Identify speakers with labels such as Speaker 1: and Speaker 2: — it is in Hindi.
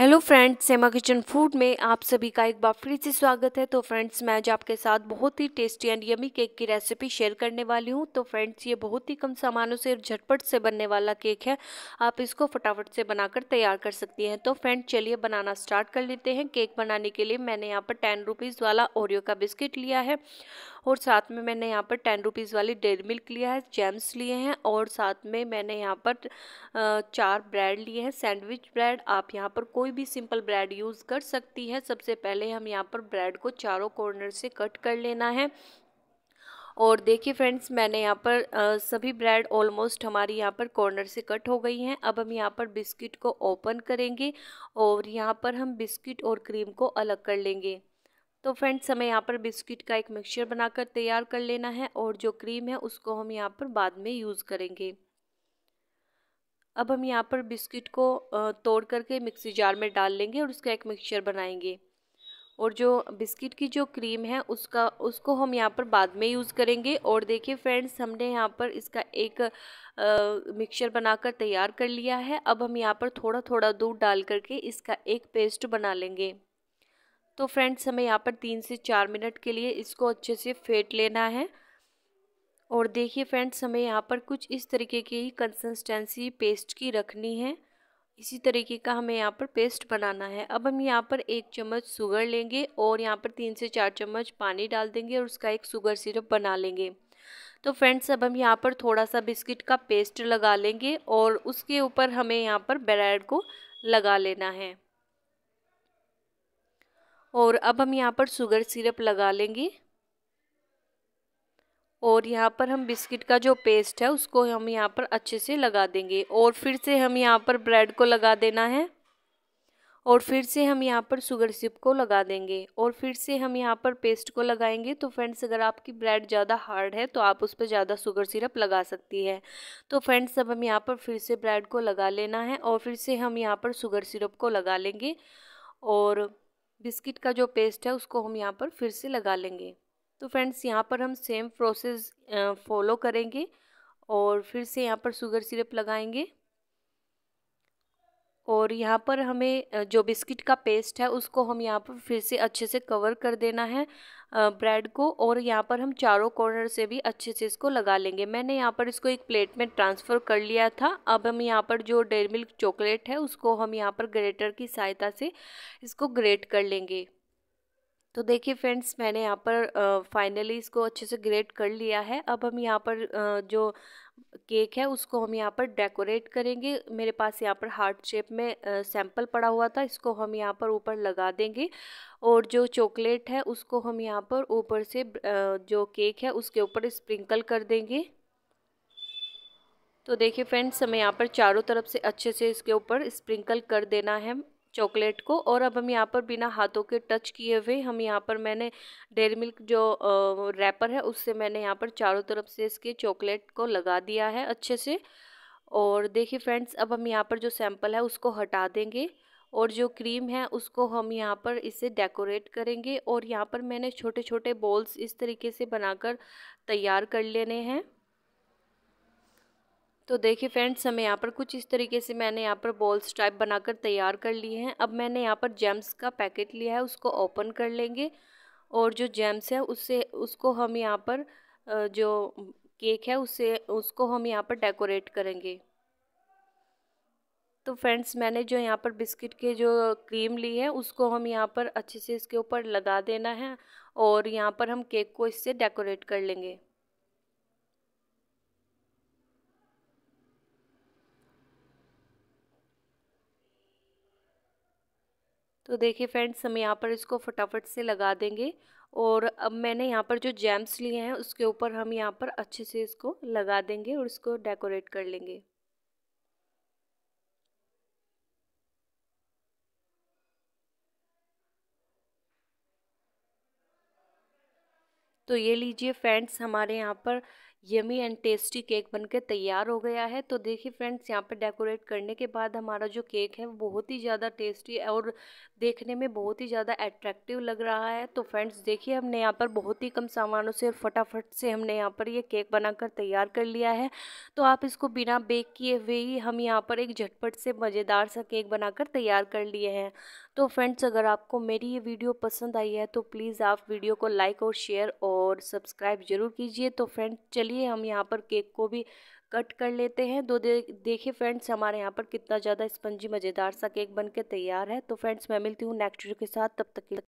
Speaker 1: hello friends Seema kitchen food में आप सभी का एक बार फिर से स्वागत है तो फ्रेंड्स मैं आज आपके साथ बहुत ही टेस्टी एंड यमी केक की रेसिपी शेयर करने वाली हूँ तो फ्रेंड्स ये बहुत ही कम सामानों से झटपट से बनने वाला केक है आप इसको फटाफट से बनाकर तैयार कर सकती हैं तो फ्रेंड्स चलिए बनाना स्टार्ट कर लेते हैं केक बनाने के लिए मैंने यहाँ पर टेन रुपीज़ वाला ओरियो का बिस्किट लिया है और साथ में मैंने यहाँ पर टेन रुपीज़ वाली डेयरी मिल्क लिया है जैम्स लिए हैं और साथ में मैंने यहाँ पर चार ब्रेड लिए हैं सैंडविच ब्रेड आप यहाँ पर कोई कोई भी सिंपल ब्रेड यूज़ कर सकती है सबसे पहले हम यहाँ पर ब्रेड को चारों कॉर्नर से कट कर लेना है और देखिए फ्रेंड्स मैंने यहाँ पर आ, सभी ब्रेड ऑलमोस्ट हमारी यहाँ पर कॉर्नर से कट हो गई हैं अब हम यहाँ पर बिस्किट को ओपन करेंगे और यहाँ पर हम बिस्किट और क्रीम को अलग कर लेंगे तो फ्रेंड्स हमें यहाँ पर बिस्किट का एक मिक्सचर बनाकर तैयार कर लेना है और जो क्रीम है उसको हम यहाँ पर बाद में यूज़ करेंगे अब हम यहाँ पर बिस्किट को तोड़ करके मिक्सी जार में डाल लेंगे और उसका एक मिक्सचर बनाएंगे और जो बिस्किट की जो क्रीम है उसका उसको हम यहाँ पर बाद में यूज़ करेंगे और देखिए फ्रेंड्स हमने यहाँ पर इसका एक मिक्सचर बनाकर तैयार कर लिया है अब हम यहाँ पर थोड़ा थोड़ा दूध डाल करके इसका एक पेस्ट बना लेंगे तो फ्रेंड्स हमें यहाँ पर तीन से चार मिनट के लिए इसको अच्छे से फेंट लेना है और देखिए फ्रेंड्स हमें यहाँ पर कुछ इस तरीके की ही कंसिस्टेंसी पेस्ट की रखनी है इसी तरीके का हमें यहाँ पर पेस्ट बनाना है अब हम यहाँ पर एक चम्मच शुगर लेंगे और यहाँ पर तीन से चार चम्मच पानी डाल देंगे और उसका एक शुगर सिरप बना लेंगे तो फ्रेंड्स अब हम यहाँ पर थोड़ा सा बिस्किट का पेस्ट लगा लेंगे और उसके ऊपर हमें यहाँ पर ब्रेड को लगा लेना है और अब हम यहाँ पर शुगर सिरप लगा लेंगे और यहाँ पर हम बिस्किट का जो पेस्ट है उसको हम यहाँ पर अच्छे से लगा देंगे और फिर से हम यहाँ पर ब्रेड को लगा देना है और फिर से हम यहाँ पर शुगर सिप को लगा देंगे और फिर से हम यहाँ पर पेस्ट को लगाएंगे तो फ्रेंड्स अगर आपकी ब्रेड ज़्यादा हार्ड है तो आप उस पर ज़्यादा शुगर सिरप लगा सकती है तो फ्रेंड्स अब हम यहाँ पर फिर से ब्रेड को लगा लेना है और फिर से हम यहाँ पर शुगर सिरप को लगा लेंगे और बिस्किट का जो पेस्ट है उसको हम यहाँ पर फिर से लगा लेंगे तो फ्रेंड्स यहाँ पर हम सेम प्रोसेस फॉलो करेंगे और फिर से यहाँ पर शुगर सिरप लगाएंगे और यहाँ पर हमें जो बिस्किट का पेस्ट है उसको हम यहाँ पर फिर से अच्छे से कवर कर देना है ब्रेड को और यहाँ पर हम चारों कॉर्नर से भी अच्छे से इसको लगा लेंगे मैंने यहाँ पर इसको एक प्लेट में ट्रांसफ़र कर लिया था अब हम यहाँ पर जो डेरी मिल्क चॉकलेट है उसको हम यहाँ पर ग्रेटर की सहायता से इसको ग्रेट कर लेंगे तो देखिए फ्रेंड्स मैंने यहाँ पर फाइनली इसको अच्छे से ग्रेट कर लिया है अब हम यहाँ पर जो केक है उसको हम यहाँ पर डेकोरेट करेंगे मेरे पास यहाँ पर हार्ट शेप में सैंपल पड़ा हुआ था इसको हम यहाँ पर ऊपर लगा देंगे और जो चॉकलेट है उसको हम यहाँ पर ऊपर से जो केक है उसके ऊपर स्प्रिंकल कर देंगे तो देखिए फ्रेंड्स हमें यहाँ पर चारों तरफ से अच्छे से इसके ऊपर स्प्रिंकल कर देना है चॉकलेट को और अब हम यहाँ पर बिना हाथों के टच किए हुए हम यहाँ पर मैंने डेरी मिल्क जो रैपर है उससे मैंने यहाँ पर चारों तरफ से इसके चॉकलेट को लगा दिया है अच्छे से और देखिए फ्रेंड्स अब हम यहाँ पर जो सैम्पल है उसको हटा देंगे और जो क्रीम है उसको हम यहाँ पर इसे डेकोरेट करेंगे और यहाँ पर मैंने छोटे छोटे बॉल्स इस तरीके से बनाकर तैयार कर लेने हैं तो देखिए फ्रेंड्स हमें यहाँ पर कुछ इस तरीके से मैंने यहाँ पर बॉल्स टाइप बनाकर तैयार कर लिए हैं अब मैंने यहाँ पर जेम्स का पैकेट लिया है उसको ओपन कर लेंगे और जो जेम्स है उससे उसको हम यहाँ पर जो केक है उससे उसको हम यहाँ पर डेकोरेट करेंगे तो फ्रेंड्स मैंने जो यहाँ पर बिस्किट के जो क्रीम ली है उसको हम यहाँ पर अच्छे से इसके ऊपर लगा देना है और यहाँ पर हम केक को इससे डेकोरेट कर लेंगे तो देखिए फ्रेंड्स हम यहाँ पर इसको फटाफट से लगा देंगे और अब मैंने यहाँ पर जो जैम्स लिए हैं उसके ऊपर हम यहाँ पर अच्छे से इसको लगा देंगे और इसको डेकोरेट कर लेंगे तो ये लीजिए फ्रेंड्स हमारे यहाँ पर यमी एंड टेस्टी केक बनके तैयार हो गया है तो देखिए फ्रेंड्स यहाँ पे डेकोरेट करने के बाद हमारा जो केक है वो बहुत ही ज़्यादा टेस्टी और देखने में बहुत ही ज़्यादा एट्रैक्टिव लग रहा है तो फ्रेंड्स देखिए हमने यहाँ पर बहुत ही कम सामानों से फटाफट से हमने यहाँ पर ये यह केक बनाकर तैयार कर लिया है तो आप इसको बिना बेक किए हुए ही हम यहाँ पर एक झटपट से मज़ेदार सा केक बनाकर तैयार कर लिए हैं तो फ्रेंड्स अगर आपको मेरी ये वीडियो पसंद आई है तो प्लीज़ आप वीडियो को लाइक और शेयर और सब्सक्राइब ज़रूर कीजिए तो फ्रेंड्स चलिए हम यहाँ पर केक को भी कट कर लेते हैं दो दे देखिए फ्रेंड्स हमारे यहाँ पर कितना ज़्यादा स्पंजी मज़ेदार सा केक बन के तैयार है तो फ्रेंड्स मैं मिलती हूँ नेक्स्ट वीडियो के साथ तब तक